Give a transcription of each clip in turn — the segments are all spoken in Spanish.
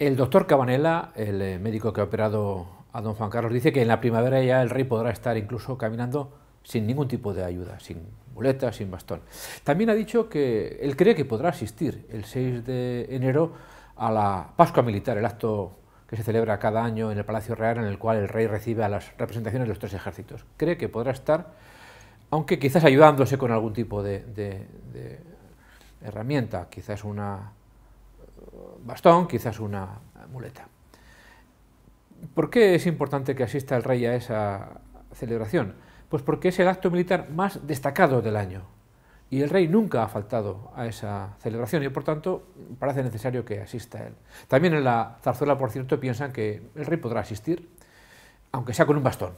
El doctor Cabanela, el eh, médico que ha operado a don Juan Carlos, dice que en la primavera ya el rey podrá estar incluso caminando sin ningún tipo de ayuda, sin muleta, sin bastón. También ha dicho que él cree que podrá asistir el 6 de enero a la Pascua Militar, el acto que se celebra cada año en el Palacio Real, en el cual el rey recibe a las representaciones de los tres ejércitos. Cree que podrá estar, aunque quizás ayudándose con algún tipo de, de herramienta, quizás una bastón, quizás una muleta. ¿Por qué es importante que asista el rey a esa celebración? Pues porque es el acto militar más destacado del año y el rey nunca ha faltado a esa celebración y por tanto parece necesario que asista él. También en la zarzuela, por cierto, piensan que el rey podrá asistir, aunque sea con un bastón.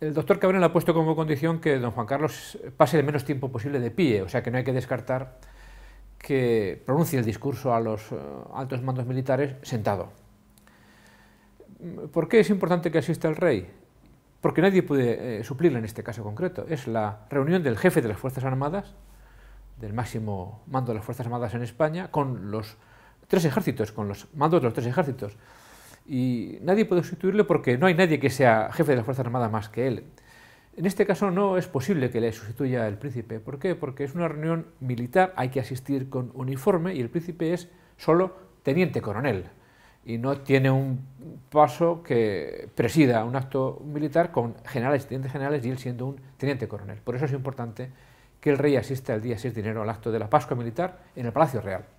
El doctor Cabrera ha puesto como condición que don Juan Carlos pase el menos tiempo posible de pie, o sea que no hay que descartar que pronuncie el discurso a los eh, altos mandos militares sentado. ¿Por qué es importante que asista el rey? Porque nadie puede eh, suplirle en este caso concreto. Es la reunión del jefe de las Fuerzas Armadas, del máximo mando de las Fuerzas Armadas en España, con los tres ejércitos, con los mandos de los tres ejércitos. Y nadie puede sustituirle porque no hay nadie que sea jefe de las Fuerzas Armadas más que él. En este caso no es posible que le sustituya el príncipe. ¿Por qué? Porque es una reunión militar, hay que asistir con uniforme y el príncipe es solo teniente coronel y no tiene un paso que presida un acto militar con generales, tenientes generales y él siendo un teniente coronel. Por eso es importante que el rey asista el día 6 de enero al acto de la Pascua Militar en el Palacio Real.